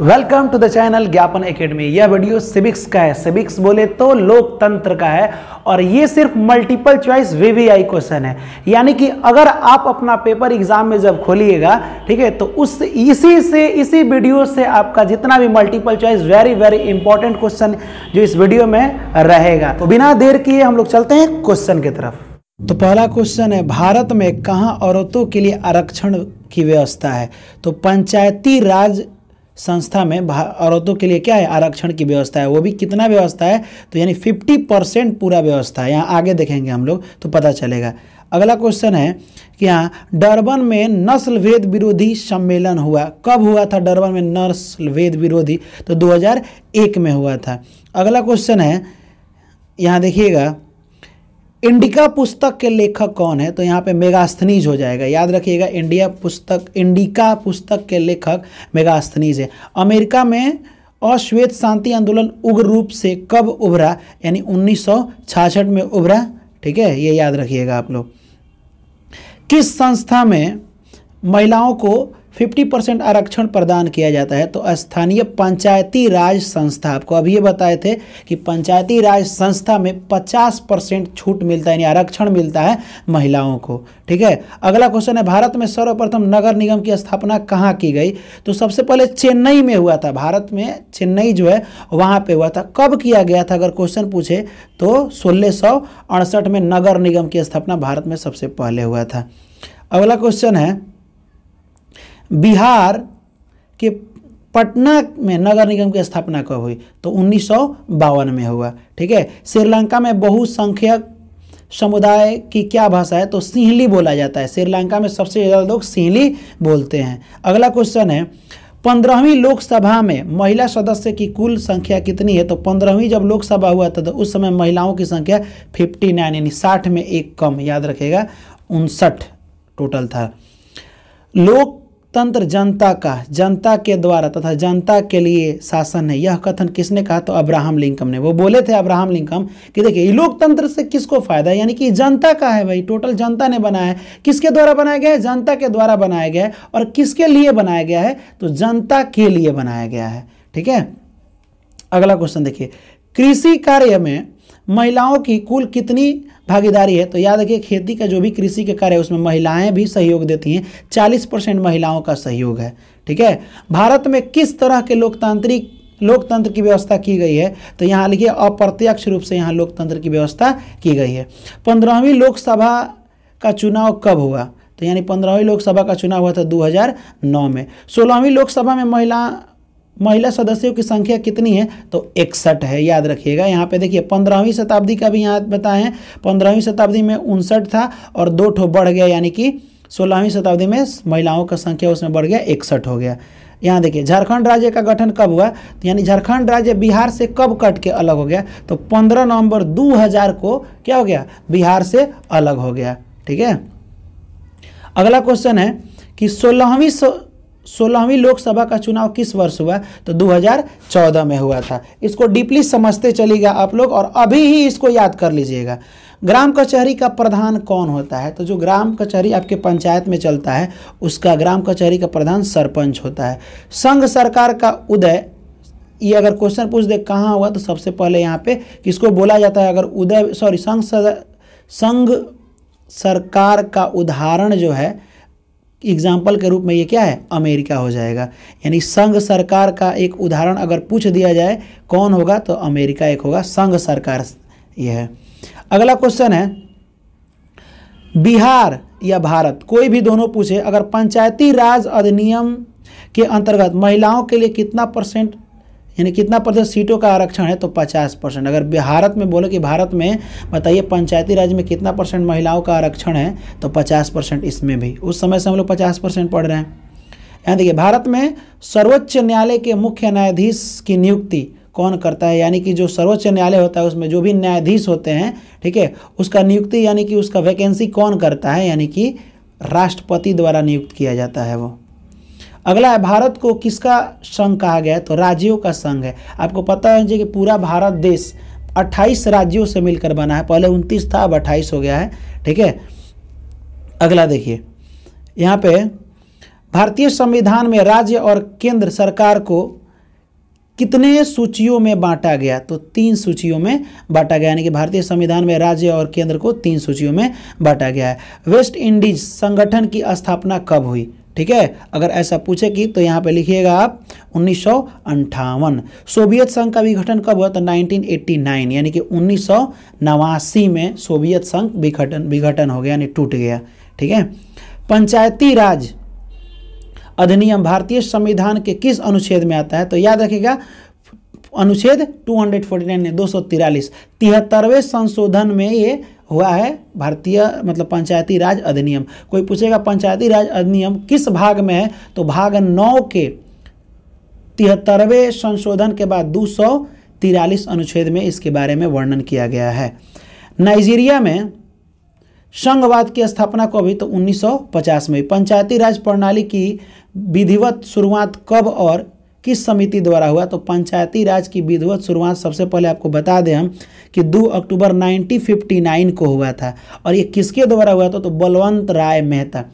Welcome to the channel Gyapan Academy यह video civics का है सिविक्स बोले तो लोकतंत्र का है और ये सिर्फ मल्टीपल चॉइस वीवीआई क्वेश्चन है यानी कि अगर आप अपना पेपर एग्जाम में जब खोलिएगा ठीक है तो उस इसी से इसी वीडियो से आपका जितना भी multiple choice very very important question जो इस वीडियो में रहेगा तो बिना देर किए हम लोग चलते हैं क्वेश्चन की तरफ तो पहला क्वेश्चन है भारत में कहाँ औरतों के लिए आरक्षण की व्यवस्था है तो पंचायती राज संस्था में औरतों के लिए क्या है आरक्षण की व्यवस्था है वो भी कितना व्यवस्था है तो यानी 50 परसेंट पूरा व्यवस्था है यहाँ आगे देखेंगे हम लोग तो पता चलेगा अगला क्वेश्चन है कि यहाँ डरबन में नस्ल भेद विरोधी सम्मेलन हुआ कब हुआ था डरबन में नस्ल भेद विरोधी तो 2001 में हुआ था अगला क्वेश्चन है यहाँ देखिएगा इंडिका पुस्तक के लेखक कौन है तो यहाँ पे मेगास्थनीज हो जाएगा याद रखिएगा इंडिया पुस्तक इंडिका पुस्तक के लेखक मेगास्थनीज है अमेरिका में अश्वेत शांति आंदोलन उग्र रूप से कब उभरा यानी उन्नीस में उभरा ठीक है ये याद रखिएगा आप लोग किस संस्था में महिलाओं को 50 परसेंट आरक्षण प्रदान किया जाता है तो स्थानीय पंचायती राज संस्था आपको अभी ये बताए थे कि पंचायती राज संस्था में 50 परसेंट छूट मिलता है यानी आरक्षण मिलता है महिलाओं को ठीक है अगला क्वेश्चन है भारत में सर्वप्रथम नगर निगम की स्थापना कहाँ की गई तो सबसे पहले चेन्नई में हुआ था भारत में चेन्नई जो है वहाँ पर हुआ था कब किया गया था अगर क्वेश्चन पूछे तो सोलह में नगर निगम की स्थापना भारत में सबसे पहले हुआ था अगला क्वेश्चन है बिहार के पटना में नगर निगम की स्थापना कब हुई तो उन्नीस में हुआ ठीक है श्रीलंका में बहुसंख्यक समुदाय की क्या भाषा है तो सिंहली बोला जाता है श्रीलंका में सबसे ज़्यादा लोग सिंहली बोलते हैं अगला क्वेश्चन है पंद्रहवीं लोकसभा में महिला सदस्य की कुल संख्या कितनी है तो पंद्रहवीं जब लोकसभा हुआ था तो उस समय महिलाओं की संख्या फिफ्टी नाइन यानी साठ में एक कम याद रखेगा उनसठ टोटल था लोक तंत्र जनता का जनता के द्वारा तथा जनता के लिए शासन है यह कथन किसने कहा तो अब्राहम लिंकम ने वो बोले थे अब्राहम लिंकम कि देखिए लोकतंत्र से किसको फायदा है यानी कि जनता का है भाई टोटल जनता ने बनाया है किसके द्वारा बनाया गया है जनता के द्वारा बनाया गया है और किसके लिए बनाया गया है तो जनता के लिए बनाया गया है ठीक है अगला क्वेश्चन देखिए कृषि कार्य में महिलाओं की कुल कितनी भागीदारी है तो याद रखिए खेती का जो भी कृषि के कार्य है उसमें महिलाएं भी सहयोग देती हैं चालीस परसेंट महिलाओं का सहयोग है ठीक है भारत में किस तरह के लोकतांत्रिक लोकतंत्र की व्यवस्था की गई है तो यहाँ लिखिए अप्रत्यक्ष रूप से यहाँ लोकतंत्र की व्यवस्था की गई है पंद्रहवीं लोकसभा का चुनाव कब हुआ तो यानी पंद्रहवीं लोकसभा का चुनाव हुआ था 2009 में सोलहवीं लोकसभा में महिला महिला सदस्यों की संख्या कितनी है तो इकसठ है याद रखिएगा यहाँ पे देखिए पंद्रहवीं शताब्दी का भी यहाँ बताएं पंद्रहवीं शताब्दी में उनसठ था और दो ठो बढ़ गया यानी कि सोलहवीं शताब्दी में महिलाओं का संख्या उसमें बढ़ गया इकसठ हो गया यहाँ देखिए झारखंड राज्य का गठन कब हुआ तो यानी झारखंड राज्य बिहार से कब कट के अलग हो गया तो पंद्रह नवंबर 2000 को क्या हो गया बिहार से अलग हो गया ठीक है अगला क्वेश्चन है कि सोलहवीं सोलहवीं लोकसभा का चुनाव किस वर्ष हुआ तो 2014 में हुआ था इसको डीपली समझते चलेगा आप लोग और अभी ही इसको याद कर लीजिएगा ग्राम कचहरी का प्रधान कौन होता है तो जो ग्राम कचहरी आपके पंचायत में चलता है उसका ग्राम कचहरी का प्रधान सरपंच होता है संघ सरकार का उदय ये अगर क्वेश्चन पूछ दे कहाँ हुआ तो सबसे पहले यहाँ पे किसको बोला जाता है अगर उदय सॉरी संघ संघ सरकार का उदाहरण जो है एग्जाम्पल के रूप में ये क्या है अमेरिका हो जाएगा यानी संघ सरकार का एक उदाहरण अगर पूछ दिया जाए कौन होगा तो अमेरिका एक होगा संघ सरकार ये है अगला क्वेश्चन है बिहार या भारत कोई भी दोनों पूछे अगर पंचायती राज अधिनियम के अंतर्गत महिलाओं के लिए कितना परसेंट यानी कितना प्रतिशत सीटों का आरक्षण है तो 50 परसेंट अगर भारत में बोलो कि भारत में बताइए पंचायती राज में कितना परसेंट महिलाओं का आरक्षण है तो 50 परसेंट इसमें भी उस समय से हम लोग पचास परसेंट पढ़ रहे हैं यानी देखिए भारत में सर्वोच्च न्यायालय के मुख्य न्यायाधीश की नियुक्ति कौन करता है यानी कि जो सर्वोच्च न्यायालय होता है उसमें जो भी न्यायाधीश होते हैं ठीक है उसका नियुक्ति यानी कि उसका वैकेंसी कौन करता है यानी कि राष्ट्रपति द्वारा नियुक्त किया जाता है वो अगला है भारत को किसका संघ कहा गया है तो राज्यों का संघ है आपको पता है कि पूरा भारत देश 28 राज्यों से मिलकर बना है पहले 29 था अब 28 हो गया है ठीक है अगला देखिए यहाँ पे भारतीय संविधान में राज्य और केंद्र सरकार को कितने सूचियों में बांटा गया तो तीन सूचियों में बांटा गया यानी कि भारतीय संविधान में राज्य और केंद्र को तीन सूचियों में बांटा गया है वेस्ट इंडीज संगठन की स्थापना कब हुई ठीक है अगर ऐसा पूछे कि तो यहाँ पे लिखिएगा आप उन्नीस सोवियत संघ का विघटन कब हुआ तो 1989 यानी कि उन्नीस में सोवियत संघ विघटन विघटन हो गया यानी टूट गया ठीक है पंचायती राज अधिनियम भारतीय संविधान के किस अनुच्छेद में आता है तो याद रखिएगा अनुच्छेद 249 हंड्रेड फोर्टी नाइन दो सौ तिरालीस तिहत्तरवें संशोधन में ये हुआ है भारतीय मतलब पंचायती राज अधिनियम कोई पूछेगा पंचायती राज अधिनियम किस भाग में है तो भाग नौ के तिहत्तरवें संशोधन के बाद दो सौ तिरालीस अनुच्छेद में इसके बारे में वर्णन किया गया है नाइजीरिया में संघवाद की स्थापना को अभी तो 1950 में पंचायती राज प्रणाली की विधिवत शुरुआत कब और किस समिति द्वारा हुआ तो पंचायती राज की विधिवत शुरुआत सबसे पहले आपको बता दें हम कि 2 अक्टूबर 1959 को हुआ था और ये किसके द्वारा हुआ था तो बलवंत राय मेहता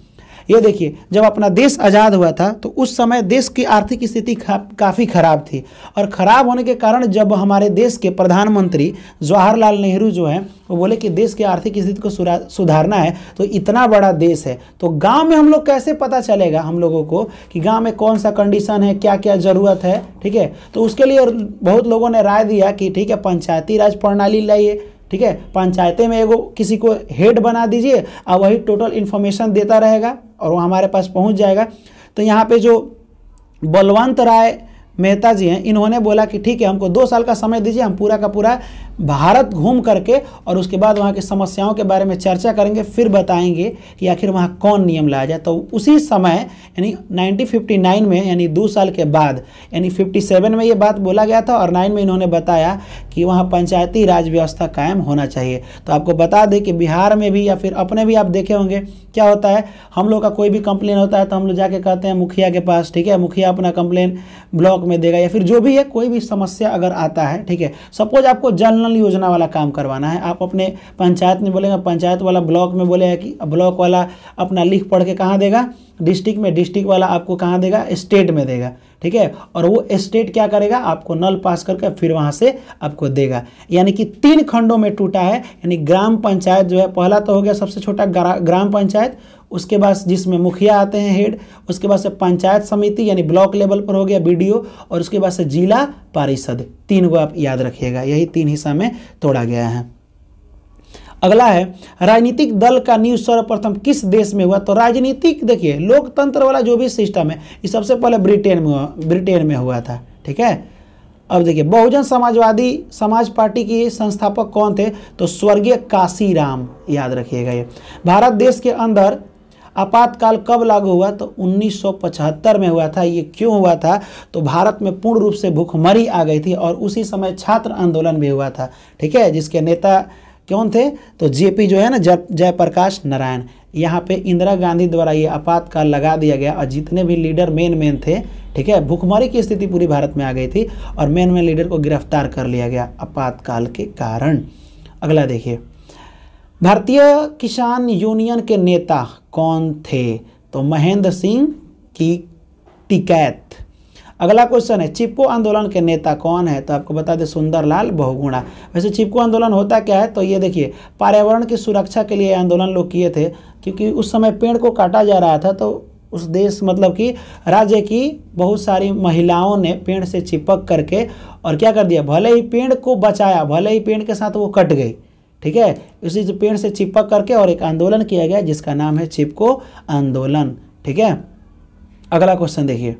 ये देखिए जब अपना देश आज़ाद हुआ था तो उस समय देश की आर्थिक स्थिति काफ़ी ख़राब थी और ख़राब होने के कारण जब हमारे देश के प्रधानमंत्री जवाहरलाल नेहरू जो हैं वो बोले कि देश की आर्थिक स्थिति को सुधारना है तो इतना बड़ा देश है तो गाँव में हम लोग कैसे पता चलेगा हम लोगों को कि गाँव में कौन सा कंडीशन है क्या क्या ज़रूरत है ठीक है तो उसके लिए बहुत लोगों ने राय दिया कि ठीक है पंचायती राज प्रणाली लाइए ठीक है पंचायतें में एगो किसी को हेड बना दीजिए और वही टोटल इन्फॉर्मेशन देता रहेगा और वो हमारे पास पहुंच जाएगा तो यहाँ पे जो बलवंत राय मेहता जी हैं इन्होंने बोला कि ठीक है हमको दो साल का समय दीजिए हम पूरा का पूरा भारत घूम करके और उसके बाद वहाँ की समस्याओं के बारे में चर्चा करेंगे फिर बताएंगे कि आखिर वहाँ कौन नियम लाया जाए तो उसी समय यानी 1959 में यानी दो साल के बाद यानी 57 में ये बात बोला गया था और नाइन में इन्होंने बताया कि वहाँ पंचायती राज व्यवस्था कायम होना चाहिए तो आपको बता दें कि बिहार में भी या फिर अपने भी आप देखे होंगे क्या होता है हम लोग का कोई भी कंप्लेन होता है तो हम लोग जाके कहते हैं मुखिया के पास ठीक है मुखिया अपना कंप्लेन ब्लॉक में देगा या फिर जो भी है कोई भी समस्या अगर आता है ठीक है सपोज आपको जल नल योजना वाला काम करवाना है आप अपने पंचायत में बोलेंगे पंचायत वाला ब्लॉक में बोलेगा कि ब्लॉक वाला अपना लिख पढ़ के कहाँ देगा डिस्ट्रिक्ट में डिस्ट्रिक्ट वाला आपको कहाँ देगा स्टेट में देगा ठीक है और वो स्टेट क्या करेगा आपको नल पास करके फिर वहाँ से आपको देगा यानी कि तीन खंडों में टूटा है यानी ग्राम पंचायत जो है पहला तो हो गया सबसे छोटा ग्राम पंचायत उसके बाद जिसमें मुखिया आते हैं हेड उसके बाद से पंचायत समिति यानी ब्लॉक लेवल पर हो गया बी और उसके बाद से जिला परिषद तीन को आप याद रखिएगा यही तीन हिस्सा में तोड़ा गया है अगला है राजनीतिक दल का न्यूज सर्वप्रथम किस देश में हुआ तो राजनीतिक देखिए लोकतंत्र वाला जो भी सिस्टम है ये सबसे पहले ब्रिटेन में हुआ ब्रिटेन में हुआ था ठीक है अब देखिए बहुजन समाजवादी समाज पार्टी के संस्थापक कौन थे तो स्वर्गीय काशीराम याद रखिएगा ये भारत देश के अंदर आपातकाल कब लागू हुआ तो 1975 में हुआ था ये क्यों हुआ था तो भारत में पूर्ण रूप से भूखमरी आ गई थी और उसी समय छात्र आंदोलन भी हुआ था ठीक है जिसके नेता कौन थे तो जेपी जो है ना जयप्रकाश नारायण यहाँ पे इंदिरा गांधी द्वारा ये आपातकाल लगा दिया गया और जितने भी लीडर मेन मेन थे ठीक है भूखमरी की स्थिति पूरी भारत में आ गई थी और मेन मेन लीडर को गिरफ्तार कर लिया गया आपातकाल के कारण अगला देखिए भारतीय किसान यूनियन के नेता कौन थे तो महेंद्र सिंह की टिकैत अगला क्वेश्चन है चिपको आंदोलन के नेता कौन है तो आपको बता दें सुंदरलाल बहुगुणा वैसे चिपको आंदोलन होता क्या है तो ये देखिए पर्यावरण की सुरक्षा के लिए आंदोलन लोग किए थे क्योंकि उस समय पेड़ को काटा जा रहा था तो उस देश मतलब कि राज्य की बहुत सारी महिलाओं ने पेड़ से चिपक करके और क्या कर दिया भले ही पेड़ को बचाया भले ही पेड़ के साथ वो कट गई ठीक है उसी जो पेड़ से चिपक करके और एक आंदोलन किया गया जिसका नाम है चिपको आंदोलन ठीक है अगला क्वेश्चन देखिए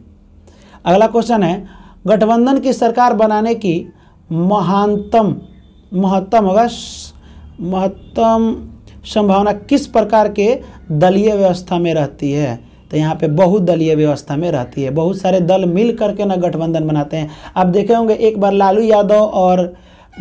अगला क्वेश्चन है गठबंधन की सरकार बनाने की महानतम महत्तम होगा महत्तम संभावना किस प्रकार के दलीय व्यवस्था में रहती है तो यहाँ पे बहुदलीय व्यवस्था में रहती है बहुत सारे दल मिल करके ना गठबंधन बनाते हैं आप देखे होंगे एक बार लालू यादव और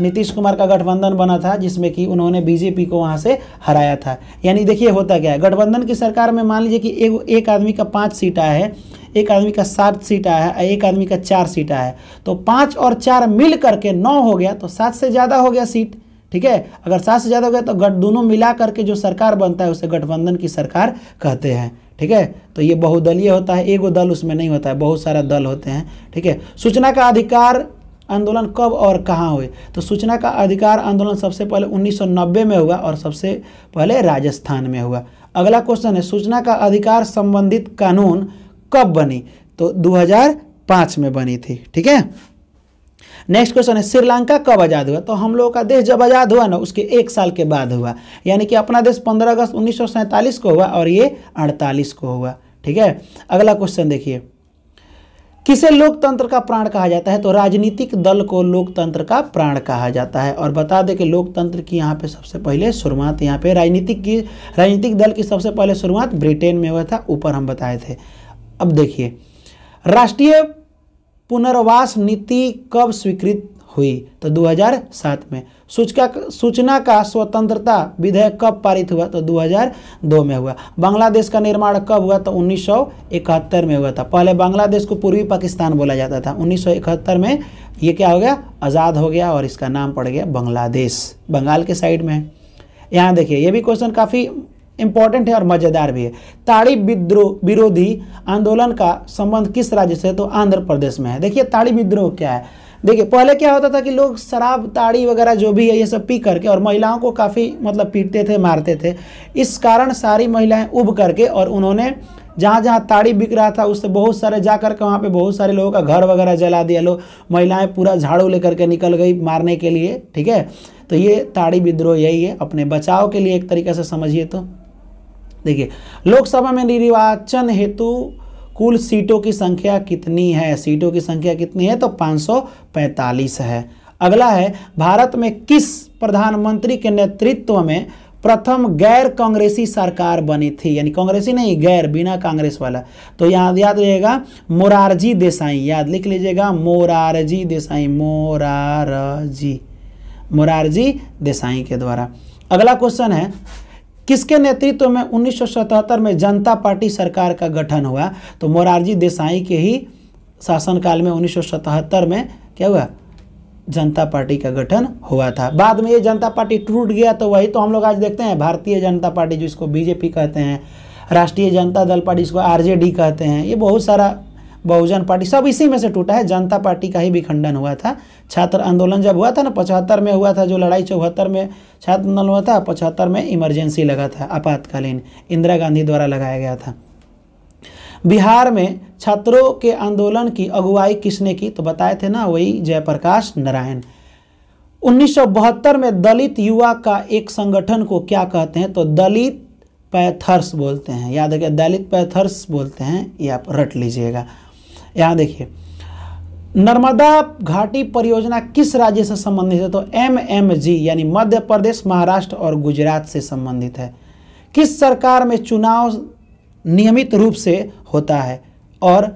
नीतीश कुमार का गठबंधन बना था जिसमें कि उन्होंने बीजेपी को वहाँ से हराया था यानी देखिए होता क्या है गठबंधन की सरकार में मान लीजिए कि एक एक आदमी का पाँच सीट आया है एक आदमी का सात सीट आया है एक आदमी का चार सीट आया है तो पाँच और चार मिल करके नौ हो गया तो सात से ज़्यादा हो गया सीट ठीक है अगर सात से ज़्यादा हो गया तो गठ दोनों मिला करके जो सरकार बनता है उसे गठबंधन की सरकार कहते हैं ठीक है तो ये बहुदलीय होता है एगो दल उसमें नहीं होता है बहुत सारा दल होते हैं ठीक है सूचना का अधिकार आंदोलन कब और कहाँ हुए तो सूचना का अधिकार आंदोलन सबसे पहले 1990 में हुआ और सबसे पहले राजस्थान में हुआ अगला क्वेश्चन है सूचना का अधिकार संबंधित कानून कब बनी तो 2005 में बनी थी ठीक है नेक्स्ट क्वेश्चन है श्रीलंका कब आज़ाद हुआ तो हम लोगों का देश जब आज़ाद हुआ ना उसके एक साल के बाद हुआ यानी कि अपना देश 15 अगस्त उन्नीस को हुआ और ये 48 को हुआ ठीक है अगला क्वेश्चन देखिए किसे लोकतंत्र का प्राण कहा जाता है तो राजनीतिक दल को लोकतंत्र का प्राण कहा जाता है और बता दें कि लोकतंत्र की यहाँ पे सबसे पहले शुरुआत यहाँ पे राजनीतिक की राजनीतिक दल की सबसे पहले शुरुआत ब्रिटेन में हुआ था ऊपर हम बताए थे अब देखिए राष्ट्रीय पुनर्वास नीति कब स्वीकृत हुई तो 2007 में सूचका सूचना का स्वतंत्रता विधेयक कब पारित हुआ तो 2002 में हुआ बांग्लादेश का निर्माण कब हुआ तो 1971 में हुआ था पहले बांग्लादेश को पूर्वी पाकिस्तान बोला जाता था 1971 में ये क्या हो गया आज़ाद हो गया और इसका नाम पड़ गया बांग्लादेश बंगाल के साइड में यहाँ देखिए ये भी क्वेश्चन काफ़ी इंपॉर्टेंट है और मज़ेदार भी है ताड़ी विद्रोह विरोधी आंदोलन का संबंध किस राज्य से तो आंध्र प्रदेश में है देखिए ताड़ी विद्रोह क्या है देखिए पहले क्या होता था कि लोग शराब ताड़ी वगैरह जो भी है ये सब पी करके और महिलाओं को काफ़ी मतलब पीटते थे मारते थे इस कारण सारी महिलाएं उब करके और उन्होंने जहाँ जहाँ ताड़ी बिक रहा था उससे बहुत सारे जा कर के वहाँ पर बहुत सारे लोगों का घर वगैरह जला दिया लोग महिलाएँ पूरा झाड़ू लेकर के निकल गई मारने के लिए ठीक है तो ये ताड़ी विद्रोह यही है अपने बचाव के लिए एक तरीके से समझिए तो देखिए लोकसभा में निर्वाचन हेतु कुल सीटों की संख्या कितनी है सीटों की संख्या कितनी है तो 545 है अगला है भारत में किस प्रधानमंत्री के नेतृत्व में प्रथम गैर कांग्रेसी सरकार बनी थी यानी कांग्रेसी नहीं गैर बिना कांग्रेस वाला तो याद याद रहेगा मोरारजी देसाई याद लिख लीजिएगा मोरारजी देसाई मोरारजी मोरारजी देसाई के द्वारा अगला क्वेश्चन है किसके नेतृत्व में उन्नीस में जनता पार्टी सरकार का गठन हुआ तो मोरारजी देसाई के ही शासनकाल में उन्नीस में क्या हुआ जनता पार्टी का गठन हुआ था बाद में ये जनता पार्टी टूट गया तो वही तो हम लोग आज देखते हैं भारतीय जनता पार्टी जिसको बीजेपी कहते हैं राष्ट्रीय जनता दल पार्टी जिसको आरजेडी कहते हैं ये बहुत सारा बहुजन पार्टी सब इसी में से टूटा है जनता पार्टी का ही भी खंडन हुआ था छात्र आंदोलन जब हुआ था ना पचहत्तर में हुआ था जो लड़ाई चौहत्तर में छात्र आंदोलन हुआ था पचहत्तर में इमरजेंसी लगा था आपातकालीन इंदिरा गांधी द्वारा लगाया गया था बिहार में छात्रों के आंदोलन की अगुवाई किसने की तो बताए थे ना वही जयप्रकाश नारायण उन्नीस में दलित युवा का एक संगठन को क्या कहते हैं तो दलित पैथर्स बोलते हैं याद रखिए दलित पैथर्स बोलते हैं ये आप रट लीजिएगा यहाँ देखिए नर्मदा घाटी परियोजना किस राज्य से संबंधित है तो एम एम जी यानी मध्य प्रदेश महाराष्ट्र और गुजरात से संबंधित है किस सरकार में चुनाव नियमित रूप से होता है और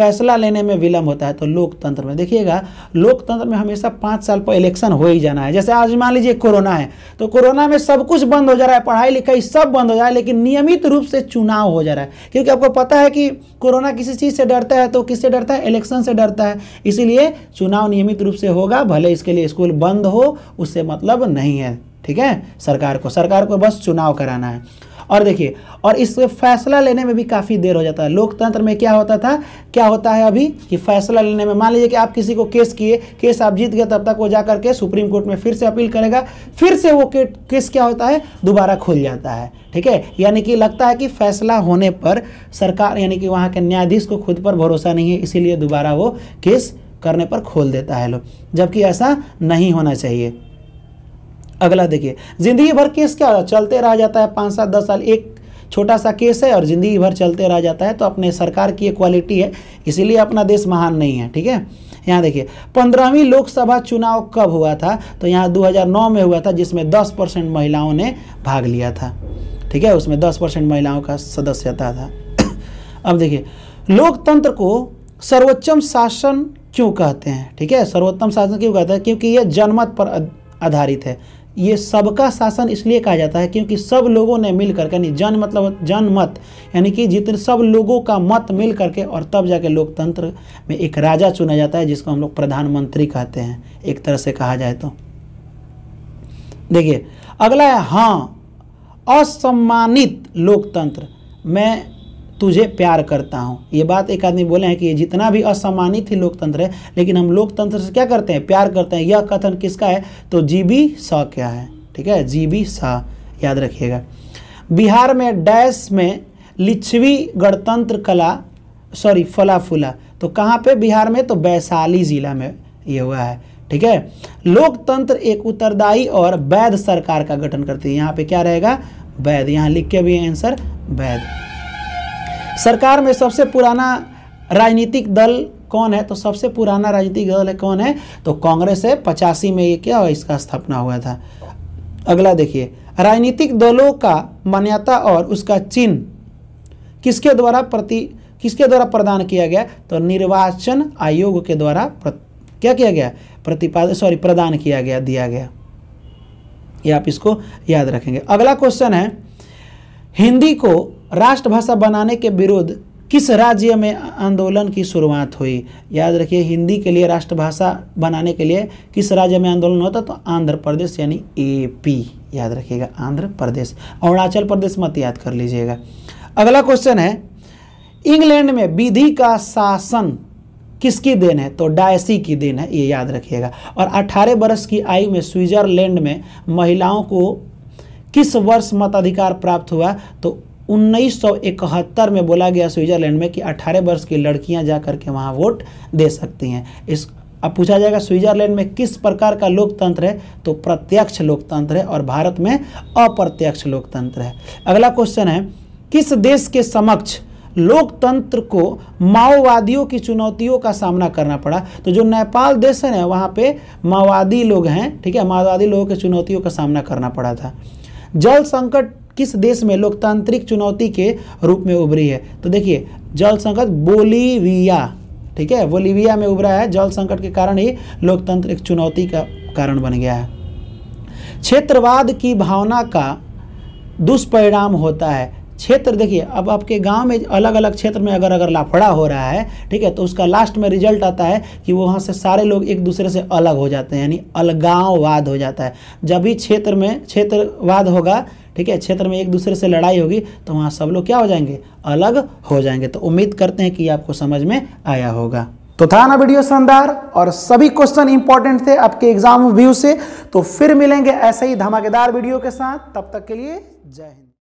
फैसला लेने में विलंब होता है तो लोकतंत्र में देखिएगा लोकतंत्र में हमेशा पाँच साल पर इलेक्शन हो ही जाना है जैसे आज मान लीजिए कोरोना है तो कोरोना में सब कुछ बंद हो जा रहा है पढ़ाई लिखाई सब बंद हो जा रहा है लेकिन नियमित रूप से चुनाव हो जा रहा है क्योंकि आपको पता है कि कोरोना किसी चीज़ से डरता है तो किससे डरता है इलेक्शन से डरता है इसीलिए चुनाव नियमित रूप से होगा भले इसके लिए स्कूल बंद हो उससे मतलब नहीं है ठीक है सरकार को सरकार को बस चुनाव कराना है और देखिए और इस फैसला लेने में भी काफ़ी देर हो जाता है लोकतंत्र में क्या होता था क्या होता है अभी कि फैसला लेने में मान लीजिए कि आप किसी को केस किए केस आप जीत गए तब तक वो जा करके सुप्रीम कोर्ट में फिर से अपील करेगा फिर से वो केस क्या होता है दोबारा खुल जाता है ठीक है यानी कि लगता है कि फैसला होने पर सरकार यानी कि वहाँ के न्यायाधीश को खुद पर भरोसा नहीं है इसीलिए दोबारा वो केस करने पर खोल देता है लोग जबकि ऐसा नहीं होना चाहिए अगला देखिए जिंदगी भर केस क्या चलते रह जाता है पाँच सात दस साल एक छोटा सा केस है और ज़िंदगी भर चलते रह जाता है तो अपने सरकार की ये क्वालिटी है इसीलिए अपना देश महान नहीं है ठीक है यहाँ देखिए पंद्रहवीं लोकसभा चुनाव कब हुआ था तो यहाँ 2009 में हुआ था जिसमें 10 परसेंट महिलाओं ने भाग लिया था ठीक है उसमें 10 परसेंट महिलाओं का सदस्यता था अब देखिए लोकतंत्र को सर्वोच्चम शासन क्यों कहते हैं ठीक है सर्वोत्तम शासन क्यों कहते हैं क्योंकि यह जनमत पर आधारित है ये सबका शासन इसलिए कहा जाता है क्योंकि सब लोगों ने मिल करके यानी जन मतलब जन मत यानी कि जितने सब लोगों का मत मिल करके और तब जाके लोकतंत्र में एक राजा चुना जाता है जिसको हम लोग प्रधानमंत्री कहते हैं एक तरह से कहा जाए तो देखिए अगला है हाँ असम्मानित लोकतंत्र मैं तुझे प्यार करता हूँ ये बात एक आदमी बोले हैं कि ये जितना भी असम्मानित ही लोकतंत्र है लेकिन हम लोकतंत्र से क्या करते हैं प्यार करते हैं यह कथन किसका है तो जी बी सा क्या है ठीक है जी बी सा याद रखिएगा बिहार में डैश में लिच्छवी गणतंत्र कला सॉरी फला फूला तो कहाँ पे बिहार में तो वैशाली जिला में ये हुआ है ठीक है लोकतंत्र एक उत्तरदायी और वैध सरकार का गठन करती है यहाँ पे क्या रहेगा वैध यहाँ लिख के भी आंसर वैध सरकार में सबसे पुराना राजनीतिक दल कौन है तो सबसे पुराना राजनीतिक दल है कौन है तो कांग्रेस है पचासी में ये क्या है? इसका स्थापना हुआ था अगला देखिए राजनीतिक दलों का मान्यता और उसका चिन्ह किसके द्वारा प्रति किसके द्वारा प्रदान किया गया तो निर्वाचन आयोग के द्वारा प्र, क्या किया गया प्रतिपादन सॉरी प्रदान किया गया दिया गया ये आप इसको याद रखेंगे अगला क्वेश्चन है हिंदी को राष्ट्रभाषा बनाने के विरोध किस राज्य में आंदोलन की शुरुआत हुई याद रखिए हिंदी के लिए राष्ट्रभाषा बनाने के लिए किस राज्य में आंदोलन होता तो आंध्र प्रदेश यानी एपी याद रखिएगा आंध्र प्रदेश अरुणाचल प्रदेश मत याद कर लीजिएगा अगला क्वेश्चन है इंग्लैंड में विधि का शासन किसकी देन है तो डायसी की देन है ये याद रखिएगा और 18 वर्ष की आयु में स्विट्जरलैंड में महिलाओं को किस वर्ष मताधिकार प्राप्त हुआ तो 1971 में बोला गया स्विट्ज़रलैंड में कि 18 वर्ष की लड़कियां जा करके वहां वोट दे सकती हैं इस अब पूछा जाएगा स्विट्जरलैंड में किस प्रकार का लोकतंत्र है तो प्रत्यक्ष लोकतंत्र है और भारत में अप्रत्यक्ष लोकतंत्र है अगला क्वेश्चन है किस देश के समक्ष लोकतंत्र को माओवादियों की चुनौतियों का सामना करना पड़ा तो जो नेपाल देश है वहाँ पे माओवादी लोग हैं ठीक है माओवादी लोगों की चुनौतियों का सामना करना पड़ा था जल संकट किस देश में लोकतांत्रिक चुनौती के रूप में उभरी है तो देखिए जल संकट बोलीविया ठीक है बोलीविया में उभरा है जल संकट के कारण ही लोकतांत्रिक चुनौती का कारण बन गया है क्षेत्रवाद की भावना का दुष्परिणाम होता है क्षेत्र देखिए अब आपके गांव में अलग अलग क्षेत्र में अगर अगर लाफड़ा हो रहा है ठीक है तो उसका लास्ट में रिजल्ट आता है कि वहाँ से सारे लोग एक दूसरे से अलग हो जाते हैं यानी अलगाववाद हो जाता है जब भी क्षेत्र में क्षेत्रवाद होगा ठीक है क्षेत्र में एक दूसरे से लड़ाई होगी तो वहाँ सब लोग क्या हो जाएंगे अलग हो जाएंगे तो उम्मीद करते हैं कि आपको समझ में आया होगा तो था ना वीडियो शानदार और सभी क्वेश्चन इंपॉर्टेंट थे आपके एग्जाम व्यू से तो फिर मिलेंगे ऐसे ही धमाकेदार वीडियो के साथ तब तक के लिए जय हिंद